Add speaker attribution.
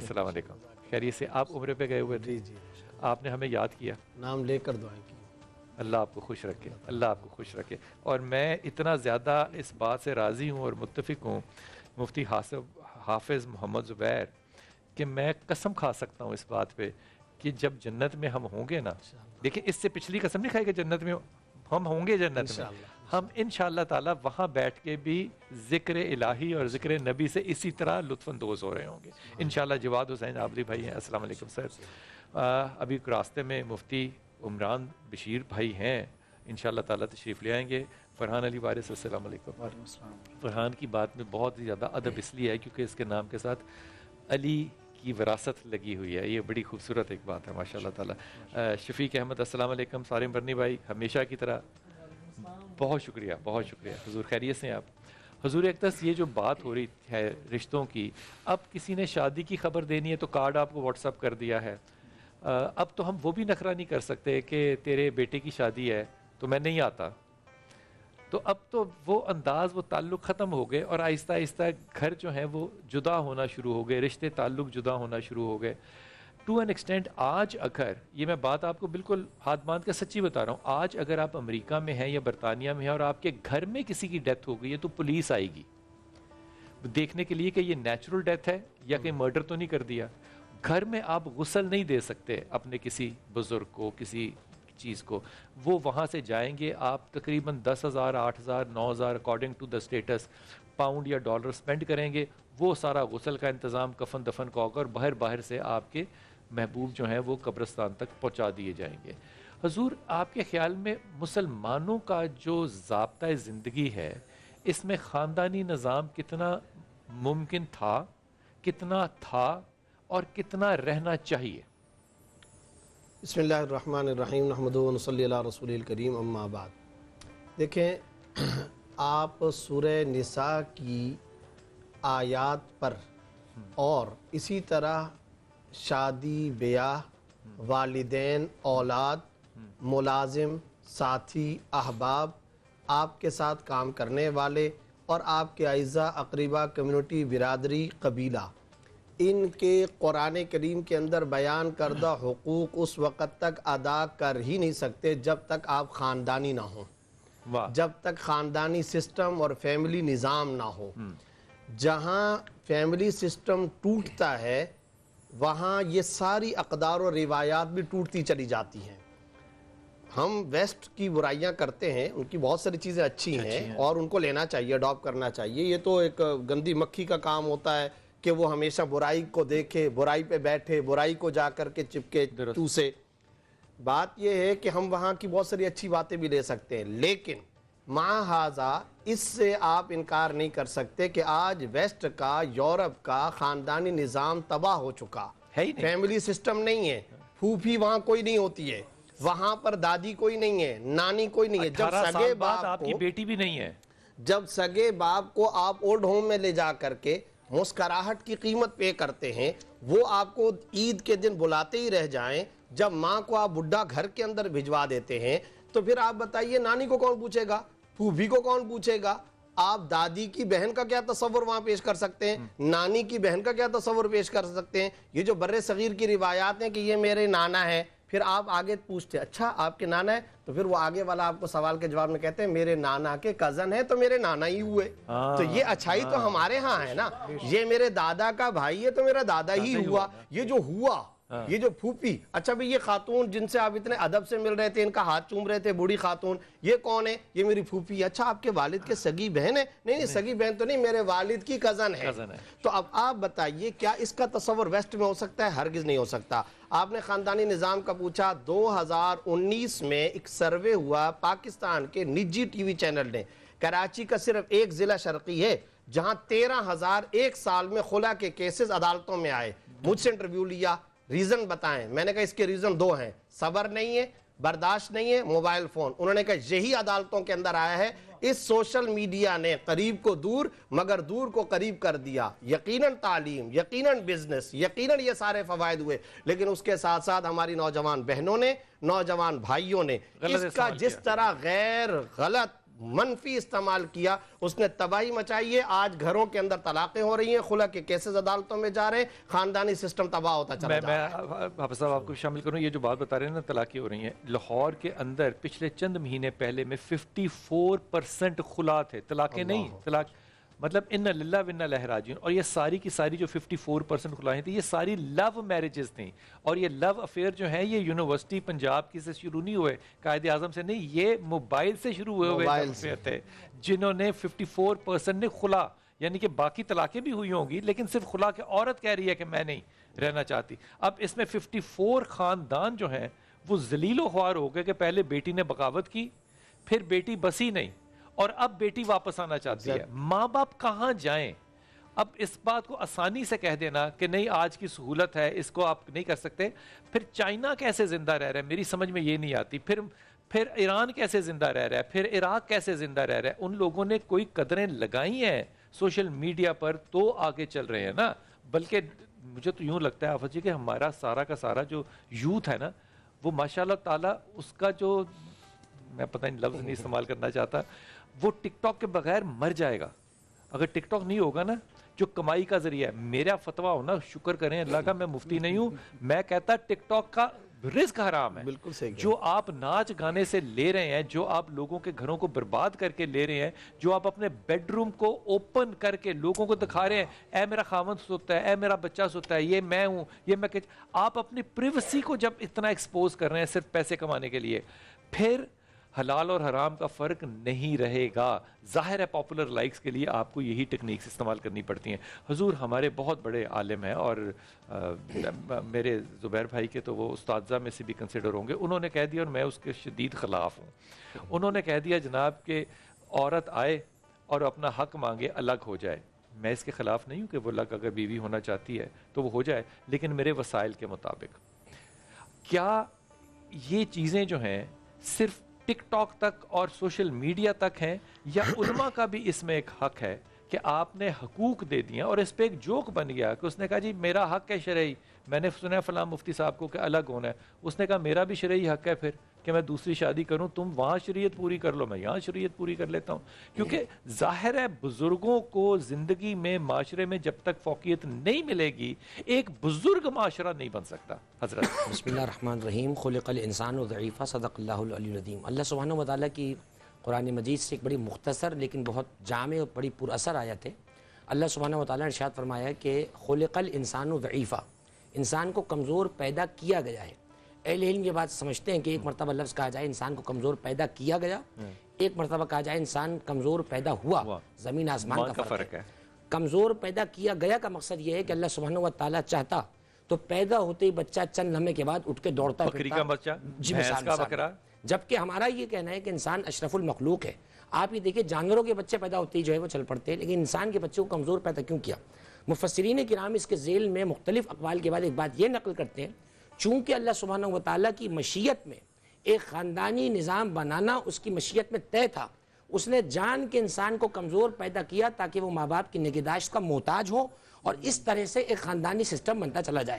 Speaker 1: Okay सलाम खैरियत से आप उम्र पे गए हुए थे जी आपने हमें याद किया नाम लेकर दुआएं की अल्लाह आपको खुश रखे अल्लाह आपको खुश रखे और मैं इतना ज़्यादा इस बात से राज़ी हूँ और मुतफिक हूँ मुफ्ती हासिब हाफिज़ मोहम्मद ज़ुबैर कि मैं कसम खा सकता हूँ इस बात पे कि जब जन्नत में हम होंगे ना देखिए इससे पिछली कसम नहीं खाई कि जन्नत में हम होंगे जन्नत में हम इन ताला वहाँ बैठ के भी ज़िक्र इलाही और ज़िक्र नबी से इसी तरह लुफानंदोज हो रहे होंगे इन जवाद हुसैन आबरी भाई हैं असल सर अभी रास्ते में मुफ्ती उमरान बशीर भाई हैं इन ताला तशरीफ़ ले आएंगे फ़रहान अली वारिस फ़रहान की बात में बहुत ही ज़्यादा अदब इसलिए है क्योंकि इसके नाम के साथ अली की विरासत लगी हुई है ये बड़ी खूबसूरत एक बात है माशा ताला शफीक अहमद असल सारे बरनी भाई हमेशा की तरह बहुत शुक्रिया बहुत शुक्रिया हजूर खैरियत से आप हजूर अकदस ये जो बात हो रही है रिश्तों की अब किसी ने शादी की खबर देनी है तो कार्ड आपको व्हाट्सअप कर दिया है अब तो हम वो भी नखरा नहीं कर सकते कि तेरे बेटे की शादी है तो मैं नहीं आता तो अब तो वो अंदाज़ वो ताल्लुक़ ख़त्म हो गए और आहिस्ता आहिस्ता घर जो है वो जुदा होना शुरू हो गए रिश्ते ताल्लुक़ जुदा होना शुरू हो गए टू एन एक्सटेंट आज अगर ये मैं बात आपको बिल्कुल हाथ बांध कर सच्ची बता रहा हूँ आज अगर आप अमेरिका में हैं या बरतानिया में हैं और आपके घर में किसी की डेथ हो गई है तो पुलिस आएगी देखने के लिए कि ये नेचुरल डेथ है या कहीं मर्डर हम्म। तो नहीं कर दिया घर में आप गसल नहीं दे सकते अपने किसी बुज़ुर्ग को किसी चीज़ को वो वहाँ से जाएंगे आप तकरीबन दस हज़ार आठ हज़ार नौ हज़ार according to the status pound या डॉलर स्पेंड करेंगे वो सारा गुसल का इंतज़ाम कफन दफन का होगा और बाहर बाहर से आपके महबूब जो हैं वो कब्रस्तान तक पहुँचा दिए जाएंगे हजूर आपके ख्याल में मुसलमानों का जो जबता ज़िंदगी है इसमें ख़ानदानी निज़ाम कितना मुमकिन था कितना था और कितना रहना चाहिए
Speaker 2: बसमिल रसूल करीम अम्माबाद देखें आप सुर नसा की आयात पर और इसी तरह शादी ब्याह वालदे औलाद मुलाजिम साथी अहबाब आपके साथ काम करने वाले और आपके अज़ा अकरीबा कम्युनिटी बिरादरी कबीला इनके कुरान करीम के अंदर बयान करदा हकूक़ उस वक़्त तक अदा कर ही नहीं सकते जब तक आप ख़ानदानी ना हों जब तक ख़ानदानी सिस्टम और फैमिली निज़ाम ना हो हम्म। जहाँ फैमिली सिस्टम टूटता है वहाँ ये सारी अकदार और रिवायात भी टूटती चली जाती हैं हम वेस्ट की बुराइयाँ करते हैं उनकी बहुत सारी चीज़ें अच्छी, अच्छी हैं है। और उनको लेना चाहिए अडॉप्ट करना चाहिए ये तो एक गंदी मक्खी का काम होता है कि वो हमेशा बुराई को देखे बुराई पे बैठे बुराई को जा कर के चिपके चूसे बात यह है कि हम वहाँ की बहुत सारी अच्छी बातें भी ले सकते हैं लेकिन माँ हाजा इससे आप इनकार नहीं कर सकते कि आज वेस्ट का यूरोप का ख़ानदानी निज़ाम तबाह हो चुका है ही नहीं। फैमिली सिस्टम नहीं है फूफी वहाँ कोई नहीं होती है वहां पर दादी कोई नहीं है नानी कोई नहीं है जब सगे बाप आपकी
Speaker 1: बेटी भी नहीं है जब सगे
Speaker 2: बाप को आप ओल्ड होम में ले जा करके मुस्कराहट की कीमत पे करते हैं वो आपको ईद के दिन बुलाते ही रह जाएं जब माँ को आप बुढ़ा घर के अंदर भिजवा देते हैं तो फिर आप बताइए नानी को कौन पूछेगा फूफी को कौन पूछेगा आप दादी की बहन का क्या तस्वर वहां पेश कर सकते हैं नानी की बहन का क्या तस्वर पेश कर सकते हैं ये जो बर्र सगीर की रिवायात है कि ये मेरे नाना है फिर आप आगे पूछते अच्छा आपके नाना है तो फिर वो आगे वाला आपको सवाल के जवाब में कहते हैं मेरे नाना के कजन है तो मेरे नाना ही हुए
Speaker 1: आ, हाँ, तो ये अच्छाई आ, तो हाँ। हमारे यहाँ है ना
Speaker 2: ये मेरे दादा का भाई है तो मेरा दादा ही हुआ ये जो हुआ हाँ। ये जो फूफी अच्छा भाई ये खातून जिनसे आप इतने अदब से मिल रहे थे इनका हाथ चूम रहे थे बूढ़ी खातून ये कौन है ये मेरी फूफी अच्छा आपके वालिद के सगी बहन है नहीं नहीं सगी बहन तो नहीं मेरे वालिद की कजन है, है तो अब आप बताइए क्या इसका तस्वर वेस्ट में हो सकता है हरगिज नहीं हो सकता आपने खानदानी निज़ाम का पूछा उन्नीस में एक सर्वे हुआ पाकिस्तान के निजी टीवी चैनल ने कराची का सिर्फ एक ज़िला शर्की है जहां तेरह हजार एक साल में खुला के केसेस अदालतों में आए मुझसे इंटरव्यू लिया रीजन बताएं मैंने कहा इसके रीजन दो हैं सबर नहीं है बर्दाश्त नहीं है मोबाइल फोन उन्होंने कहा यही अदालतों के अंदर आया है इस सोशल मीडिया ने करीब को दूर मगर दूर को करीब कर दिया यकीनन तालीम यकीनन बिजनेस यकीनन ये सारे फवायद हुए लेकिन उसके साथ साथ हमारी नौजवान बहनों ने नौजवान भाइयों ने इसका जिस तरह गैर गलत मनफी इस्तेमाल किया उसने तबाही मचाई है आज घरों के अंदर तलाक़ें हो रही हैं खुला के केसेस अदालतों में जा रहे हैं खानदानी सिस्टम तबाह होता चला मैं, जा मैं
Speaker 1: हाफ हाँ, साहब आपको शामिल करूँ ये जो बात बता रहे हैं ना तलाक़ें हो रही हैं लाहौर के अंदर पिछले चंद महीने पहले में फिफ्टी फोर परसेंट खुला थे तलाक़ें नहीं तलाक मतलब इन लल्ला विन्ना लहराज और ये सारी की सारी जो 54 परसेंट खुलाएं थी ये सारी लव मैरिजेस थी और ये लव अफेयर जो है ये यूनिवर्सिटी पंजाब की से शुरू नहीं हुए कायद आजम से नहीं ये मोबाइल से शुरू हुए हुए थे जिन्होंने फोर परसेंट ने खुला यानी कि बाकी तलाकें भी हुई होंगी लेकिन सिर्फ खुला के औरत कह रही है कि मैं नहीं रहना चाहती अब इसमें 54 खानदान जो हैं वो जलीलो ख्वार हो गए कि पहले बेटी ने बगावत की फिर बेटी बसी नहीं और अब बेटी वापस आना चाहती है माँ बाप कहाँ जाए अब इस बात को आसानी से कह देना कि नहीं आज की सहूलत है इसको आप नहीं कर सकते फिर चाइना कैसे जिंदा रह रहा है मेरी समझ में ये नहीं आती फिर फिर ईरान कैसे जिंदा रह रहा है फिर इराक कैसे जिंदा रह रहा है उन लोगों ने कोई कदरें लगाई हैं सोशल मीडिया पर तो आगे चल रहे हैं ना बल्कि मुझे तो यूं लगता है आफत जी कि हमारा सारा का सारा जो यूथ है ना वो माशाल्लाह ताला उसका जो मैं पता नहीं लफ्ज़ नहीं इस्तेमाल करना चाहता वो टिकटॉक के बगैर मर जाएगा अगर टिकटॉक नहीं होगा ना जो कमाई का जरिया है मेरा फतवा होना शुक्र करें अल्लाह का मैं मुफ्ती नहीं हूँ मैं कहता टिकटॉक का रिस्क हराम है बिल्कुल सही जो आप नाच गाने से ले रहे हैं जो आप लोगों के घरों को बर्बाद करके ले रहे हैं जो आप अपने बेडरूम को ओपन करके लोगों को दिखा रहे हैं ए मेरा खावन सोता है ए मेरा बच्चा सोता है ये मैं हूँ ये मैं कह आप अपनी प्रिवसी को जब इतना एक्सपोज कर रहे हैं सिर्फ पैसे कमाने के लिए फिर हलाल और हराम का फ़र्क नहीं रहेगा ज़ाहिर है पॉपुलर लाइक्स के लिए आपको यही टेक्निक्स इस्तेमाल करनी पड़ती हैं हजूर हमारे बहुत बड़े आलिम हैं और आ, मेरे ज़ुबैर भाई के तो वो उस्तादा में से भी कंसिडर होंगे उन्होंने कह दिया और मैं उसके शदीद खिलाफ हूँ उन्होंने कह दिया जनाब के औरत आए और अपना हक मांगे अलग हो जाए मैं इसके ख़िलाफ़ नहीं हूँ कि वो अलग अगर बीवी होना चाहती है तो वो हो जाए लेकिन मेरे वसाइल के मुताबिक क्या ये चीज़ें जो हैं सिर्फ टिकटॉक तक और सोशल मीडिया तक हैं या उलमा का भी इसमें एक हक है कि आपने हकूक दे दिया और इस पर एक जोक बन गया कि उसने कहा जी मेरा हक है शरा मैंने सुना फ़लाम मुफ्ती साहब को कि अलग होना है उसने कहा मेरा भी शरा हक है फिर कि मैं दूसरी शादी करूं तुम वहाँ शरीयत पूरी कर लो मैं यहाँ शरीयत पूरी कर लेता हूँ क्योंकि जाहिर है बुज़ुर्गों को ज़िंदगी में माशरे में जब तक फोकियत नहीं मिलेगी एक बुज़ुर्ग माशरा नहीं बन सकता हज़रत
Speaker 3: बसमिल्लर रहीम खुल इंसान और सदक़ल्लादीम अल्लाह सुबहान वाली की कुरान मजीद से एक बड़ी मुख्तसर लेकिन बहुत जाम और बड़ी पुरअसर आया थे अल्लाह सुबहाना वाली शायद फरमाया कि कल इंसान वईफ़ा इंसान को कमज़ोर पैदा किया गया है अहल इल्म ये बात समझते हैं कि एक मरतबा लफ्ज़ कहा जाए इंसान को कमज़ोर पैदा किया गया हम्म। एक मरतबा कहा जाए इंसान कमज़ोर पैदा हुआ ज़मीन आसमान का, फ़र्क है कमज़ोर पैदा किया गया का मकसद ये है कि अल्लाह सुबहाना वाली चाहता तो पैदा होते ही बच्चा चंद लम्हे के बाद उठ के दौड़ता बकरी का बच्चा जी का बकरा जबकि हमारा ये कहना है कि इंसान अशरफुल मखलूक है आप ये देखिए जानवरों के बच्चे पैदा होते ही जो है वो चल पड़ते हैं लेकिन इंसान के बच्चे को कमज़ोर पैदा क्यों किया मुफसरीन कराम इसके झेल में मुख्तलिफ अकवाल के बाद एक बात यह नकल करते हैं चूँकि अल्लाह सुबहाना वाली की मशीत में एक ख़ानदानी निज़ाम बनाना उसकी मशीयत में तय था उसने जान के इंसान को कमज़ोर पैदा किया ताकि वो माँ बाप की निगहदाश्त का मोहताज हो और इस तरह से एक ख़ानदानी सिस्टम बनता चला जाए